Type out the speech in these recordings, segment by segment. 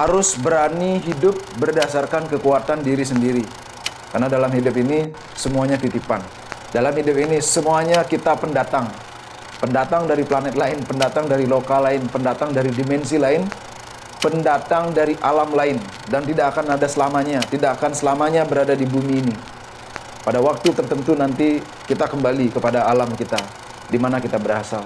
harus berani hidup berdasarkan kekuatan diri sendiri. Karena dalam hidup ini semuanya titipan. Dalam hidup ini semuanya kita pendatang. Pendatang dari planet lain, pendatang dari lokal lain, pendatang dari dimensi lain, pendatang dari alam lain dan tidak akan ada selamanya, tidak akan selamanya berada di bumi ini. Pada waktu tertentu nanti kita kembali kepada alam kita di mana kita berasal.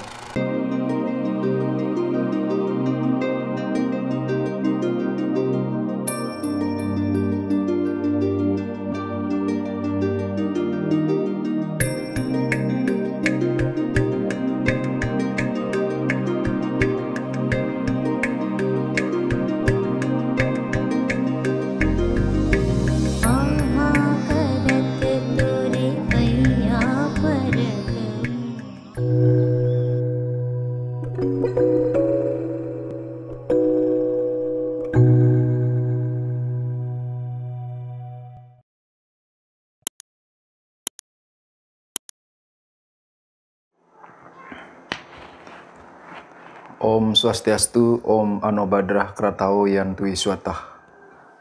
Om Swastiastu, Om Anobadrah Kratau Yantui Swatah.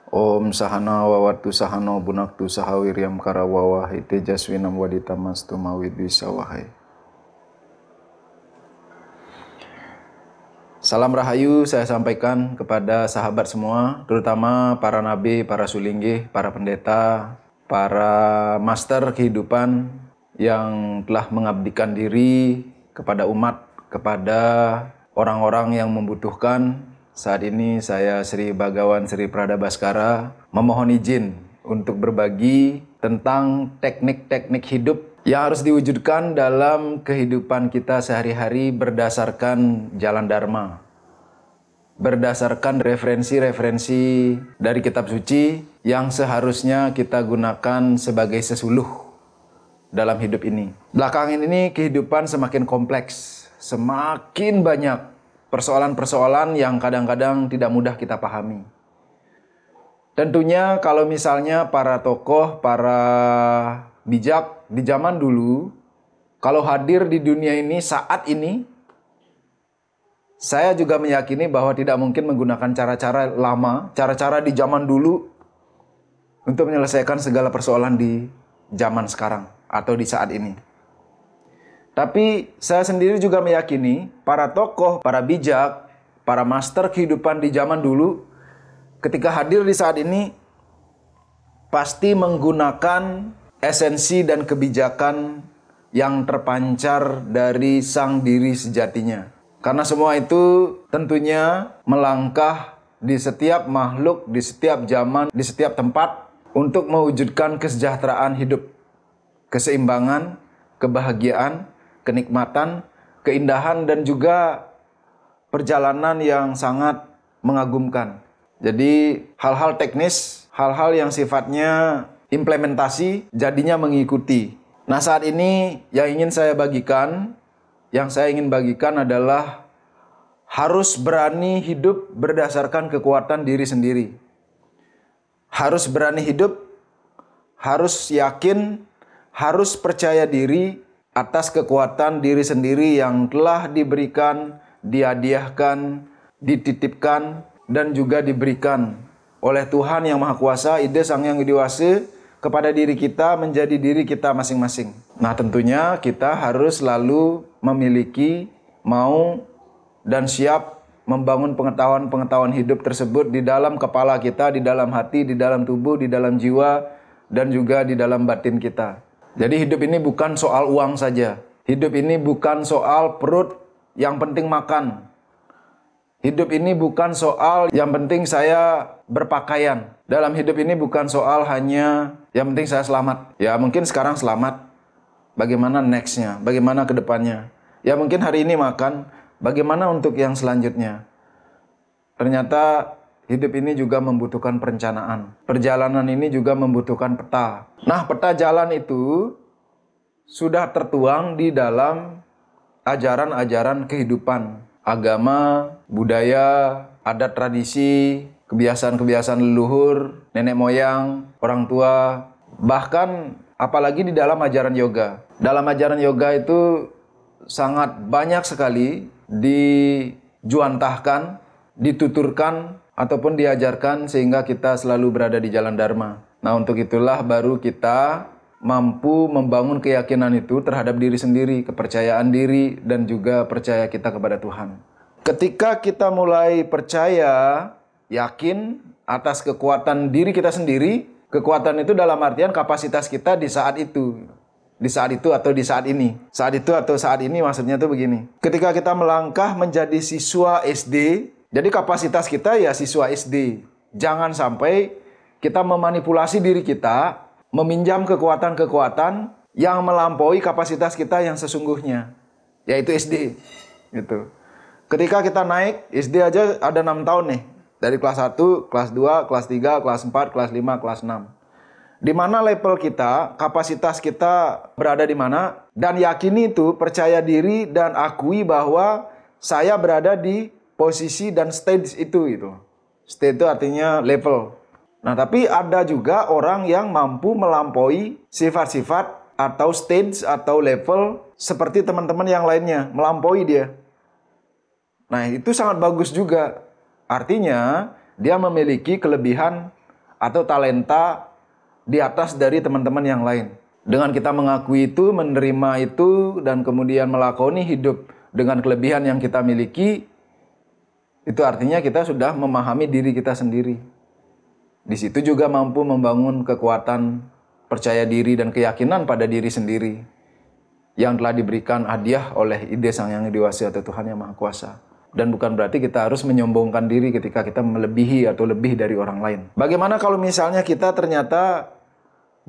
Om Sahana Wawatu Sahano Bunaktu Sahawiriam Karawawa ite Jaswinam Wadita mas Tumawi Dwi Sawahai. Salam Rahayu saya sampaikan kepada sahabat semua, terutama para nabi, para sulinggi, para pendeta, para master kehidupan yang telah mengabdikan diri kepada umat, kepada orang-orang yang membutuhkan. Saat ini saya Sri Bagawan Sri Prada Baskara memohon izin untuk berbagi tentang teknik-teknik hidup yang harus diwujudkan dalam kehidupan kita sehari-hari berdasarkan jalan dharma. Berdasarkan referensi-referensi dari kitab suci yang seharusnya kita gunakan sebagai sesuluh dalam hidup ini. Belakangan ini kehidupan semakin kompleks semakin banyak persoalan-persoalan yang kadang-kadang tidak mudah kita pahami. Tentunya kalau misalnya para tokoh, para bijak di zaman dulu, kalau hadir di dunia ini saat ini, saya juga meyakini bahwa tidak mungkin menggunakan cara-cara lama, cara-cara di zaman dulu untuk menyelesaikan segala persoalan di zaman sekarang atau di saat ini. Tapi saya sendiri juga meyakini para tokoh, para bijak, para master kehidupan di zaman dulu ketika hadir di saat ini pasti menggunakan esensi dan kebijakan yang terpancar dari sang diri sejatinya. Karena semua itu tentunya melangkah di setiap makhluk, di setiap zaman, di setiap tempat untuk mewujudkan kesejahteraan hidup, keseimbangan, kebahagiaan, kenikmatan, keindahan dan juga perjalanan yang sangat mengagumkan. Jadi hal-hal teknis, hal-hal yang sifatnya implementasi jadinya mengikuti. Nah, saat ini yang ingin saya bagikan, yang saya ingin bagikan adalah harus berani hidup berdasarkan kekuatan diri sendiri. Harus berani hidup, harus yakin, harus percaya diri atas kekuatan diri sendiri yang telah diberikan, dihadiahkan, dititipkan, dan juga diberikan oleh Tuhan Yang Maha Kuasa, ide Sang Yang Dewasa kepada diri kita menjadi diri kita masing-masing. Nah, tentunya kita harus selalu memiliki mau dan siap membangun pengetahuan-pengetahuan hidup tersebut di dalam kepala kita, di dalam hati, di dalam tubuh, di dalam jiwa, dan juga di dalam batin kita. Jadi hidup ini bukan soal uang saja. Hidup ini bukan soal perut yang penting makan. Hidup ini bukan soal yang penting saya berpakaian. Dalam hidup ini bukan soal hanya yang penting saya selamat. Ya mungkin sekarang selamat. Bagaimana nextnya? Bagaimana kedepannya? Ya mungkin hari ini makan. Bagaimana untuk yang selanjutnya? Ternyata Hidup ini juga membutuhkan perencanaan. Perjalanan ini juga membutuhkan peta. Nah, peta jalan itu sudah tertuang di dalam ajaran-ajaran kehidupan, agama, budaya, adat tradisi, kebiasaan-kebiasaan leluhur, nenek moyang, orang tua, bahkan apalagi di dalam ajaran yoga. Dalam ajaran yoga itu sangat banyak sekali dijuantahkan, dituturkan ataupun diajarkan sehingga kita selalu berada di jalan dharma. Nah, untuk itulah baru kita mampu membangun keyakinan itu terhadap diri sendiri, kepercayaan diri dan juga percaya kita kepada Tuhan. Ketika kita mulai percaya, yakin atas kekuatan diri kita sendiri, kekuatan itu dalam artian kapasitas kita di saat itu di saat itu atau di saat ini. Saat itu atau saat ini maksudnya tuh begini. Ketika kita melangkah menjadi siswa SD, jadi kapasitas kita ya siswa SD. Jangan sampai kita memanipulasi diri kita, meminjam kekuatan-kekuatan yang melampaui kapasitas kita yang sesungguhnya, yaitu SD. Gitu. Ketika kita naik, SD aja ada 6 tahun nih. Dari kelas 1, kelas 2, kelas 3, kelas 4, kelas 5, kelas 6 di mana level kita, kapasitas kita berada di mana, dan yakini itu, percaya diri, dan akui bahwa saya berada di posisi dan stage itu itu Stage itu artinya level. Nah, tapi ada juga orang yang mampu melampaui sifat-sifat atau stage atau level seperti teman-teman yang lainnya, melampaui dia. Nah, itu sangat bagus juga. Artinya, dia memiliki kelebihan atau talenta di atas dari teman-teman yang lain. Dengan kita mengakui itu, menerima itu, dan kemudian melakoni hidup dengan kelebihan yang kita miliki, itu artinya kita sudah memahami diri kita sendiri. Di situ juga mampu membangun kekuatan percaya diri dan keyakinan pada diri sendiri yang telah diberikan hadiah oleh ide Sang Yang Dewasa atau Tuhan Yang Maha Kuasa. Dan bukan berarti kita harus menyombongkan diri ketika kita melebihi atau lebih dari orang lain. Bagaimana kalau misalnya kita ternyata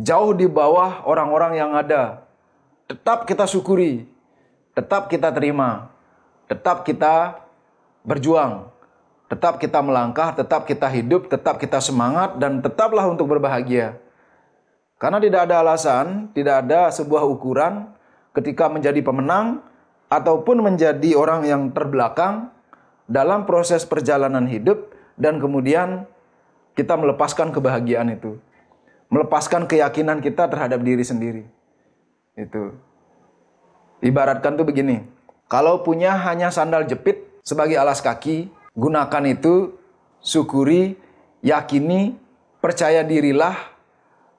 jauh di bawah orang-orang yang ada? Tetap kita syukuri, tetap kita terima, tetap kita berjuang. Tetap kita melangkah, tetap kita hidup, tetap kita semangat, dan tetaplah untuk berbahagia. Karena tidak ada alasan, tidak ada sebuah ukuran ketika menjadi pemenang ataupun menjadi orang yang terbelakang dalam proses perjalanan hidup dan kemudian kita melepaskan kebahagiaan itu. Melepaskan keyakinan kita terhadap diri sendiri. Itu. Ibaratkan tuh begini, kalau punya hanya sandal jepit, sebagai alas kaki, gunakan itu, syukuri, yakini, percaya dirilah,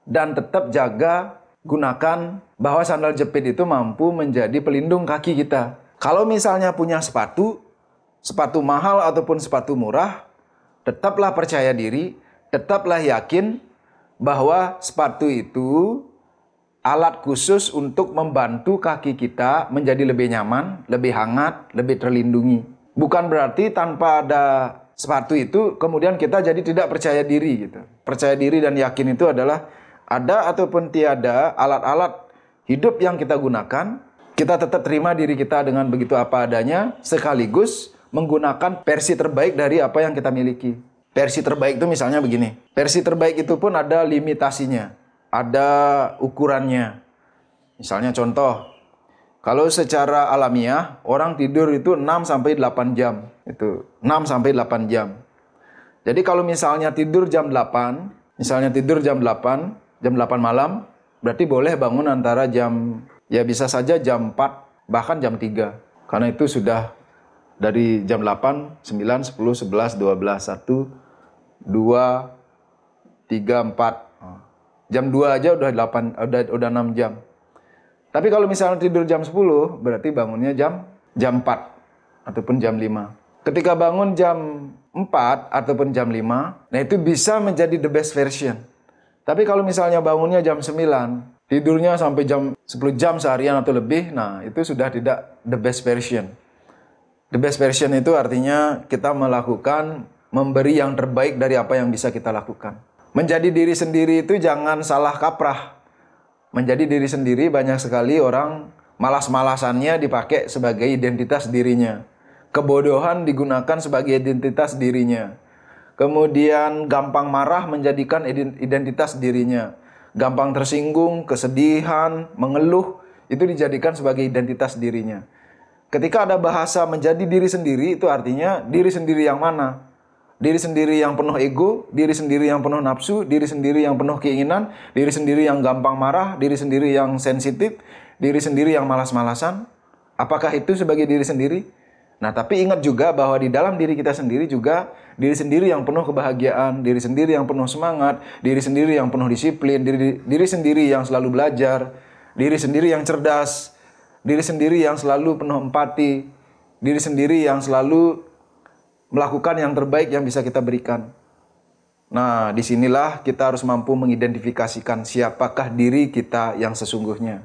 dan tetap jaga, gunakan bahwa sandal jepit itu mampu menjadi pelindung kaki kita. Kalau misalnya punya sepatu, sepatu mahal ataupun sepatu murah, tetaplah percaya diri, tetaplah yakin bahwa sepatu itu alat khusus untuk membantu kaki kita menjadi lebih nyaman, lebih hangat, lebih terlindungi. Bukan berarti tanpa ada sepatu itu kemudian kita jadi tidak percaya diri gitu. Percaya diri dan yakin itu adalah ada ataupun tiada alat-alat hidup yang kita gunakan, kita tetap terima diri kita dengan begitu apa adanya sekaligus menggunakan versi terbaik dari apa yang kita miliki. Versi terbaik itu misalnya begini. Versi terbaik itu pun ada limitasinya, ada ukurannya. Misalnya contoh kalau secara alamiah, orang tidur itu 6 sampai 8 jam. Itu 6 sampai 8 jam. Jadi kalau misalnya tidur jam 8, misalnya tidur jam 8, jam 8 malam, berarti boleh bangun antara jam ya bisa saja jam 4 bahkan jam 3. Karena itu sudah dari jam 8, 9, 10, 11, 12, 1 2 3 4. Jam 2 aja udah 8 udah udah 6 jam. Tapi kalau misalnya tidur jam 10, berarti bangunnya jam jam 4 ataupun jam 5. Ketika bangun jam 4 ataupun jam 5, nah itu bisa menjadi the best version. Tapi kalau misalnya bangunnya jam 9, tidurnya sampai jam 10 jam seharian atau lebih, nah itu sudah tidak the best version. The best version itu artinya kita melakukan memberi yang terbaik dari apa yang bisa kita lakukan. Menjadi diri sendiri itu jangan salah kaprah menjadi diri sendiri banyak sekali orang malas-malasannya dipakai sebagai identitas dirinya. Kebodohan digunakan sebagai identitas dirinya. Kemudian gampang marah menjadikan identitas dirinya. Gampang tersinggung, kesedihan, mengeluh itu dijadikan sebagai identitas dirinya. Ketika ada bahasa menjadi diri sendiri itu artinya diri sendiri yang mana? diri sendiri yang penuh ego, diri sendiri yang penuh nafsu, diri sendiri yang penuh keinginan, diri sendiri yang gampang marah, diri sendiri yang sensitif, diri sendiri yang malas-malasan. Apakah itu sebagai diri sendiri? Nah, tapi ingat juga bahwa di dalam diri kita sendiri juga diri sendiri yang penuh kebahagiaan, diri sendiri yang penuh semangat, diri sendiri yang penuh disiplin, diri diri sendiri yang selalu belajar, diri sendiri yang cerdas, diri sendiri yang selalu penuh empati, diri sendiri yang selalu melakukan yang terbaik yang bisa kita berikan. Nah, disinilah kita harus mampu mengidentifikasikan siapakah diri kita yang sesungguhnya.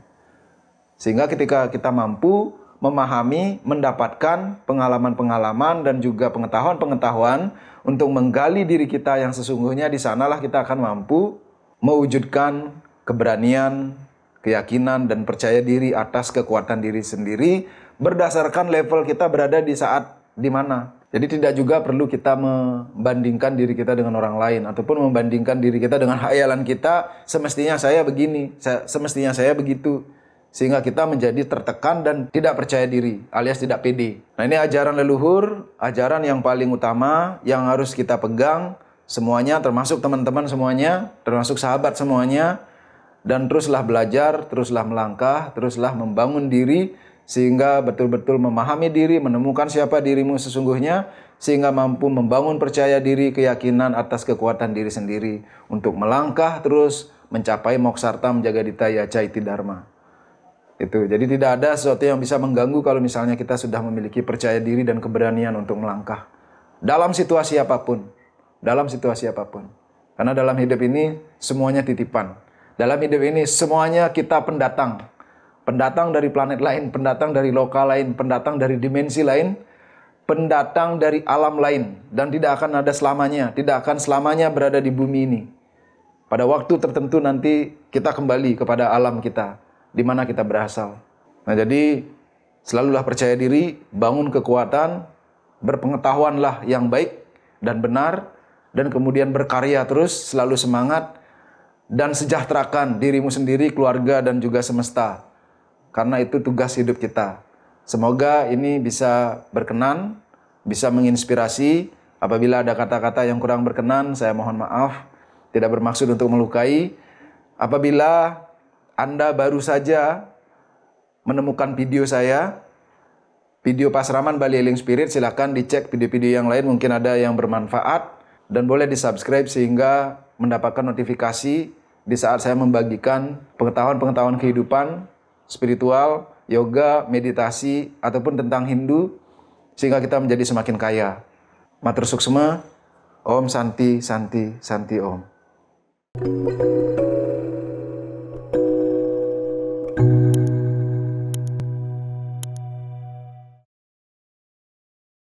Sehingga ketika kita mampu memahami, mendapatkan pengalaman-pengalaman dan juga pengetahuan-pengetahuan untuk menggali diri kita yang sesungguhnya, di sanalah kita akan mampu mewujudkan keberanian, keyakinan, dan percaya diri atas kekuatan diri sendiri berdasarkan level kita berada di saat di mana. Jadi tidak juga perlu kita membandingkan diri kita dengan orang lain ataupun membandingkan diri kita dengan hayalan kita semestinya saya begini, semestinya saya begitu sehingga kita menjadi tertekan dan tidak percaya diri alias tidak pede. Nah, ini ajaran leluhur, ajaran yang paling utama yang harus kita pegang semuanya termasuk teman-teman semuanya, termasuk sahabat semuanya dan teruslah belajar, teruslah melangkah, teruslah membangun diri sehingga betul-betul memahami diri, menemukan siapa dirimu sesungguhnya, sehingga mampu membangun percaya diri, keyakinan atas kekuatan diri sendiri untuk melangkah terus mencapai moksarta menjaga ditaya caiti dharma. Itu. Jadi tidak ada sesuatu yang bisa mengganggu kalau misalnya kita sudah memiliki percaya diri dan keberanian untuk melangkah dalam situasi apapun, dalam situasi apapun. Karena dalam hidup ini semuanya titipan. Dalam hidup ini semuanya kita pendatang pendatang dari planet lain, pendatang dari lokal lain, pendatang dari dimensi lain, pendatang dari alam lain dan tidak akan ada selamanya, tidak akan selamanya berada di bumi ini. Pada waktu tertentu nanti kita kembali kepada alam kita, di mana kita berasal. Nah, jadi selalulah percaya diri, bangun kekuatan, berpengetahuanlah yang baik dan benar dan kemudian berkarya terus, selalu semangat dan sejahterakan dirimu sendiri, keluarga dan juga semesta karena itu tugas hidup kita. Semoga ini bisa berkenan, bisa menginspirasi. Apabila ada kata-kata yang kurang berkenan, saya mohon maaf. Tidak bermaksud untuk melukai. Apabila Anda baru saja menemukan video saya, video Pasraman Bali Healing Spirit, silahkan dicek video-video yang lain. Mungkin ada yang bermanfaat. Dan boleh di-subscribe sehingga mendapatkan notifikasi di saat saya membagikan pengetahuan-pengetahuan kehidupan spiritual, yoga, meditasi, ataupun tentang Hindu, sehingga kita menjadi semakin kaya. Matur Suksma, Om Santi, Santi, Santi Om. Thank you.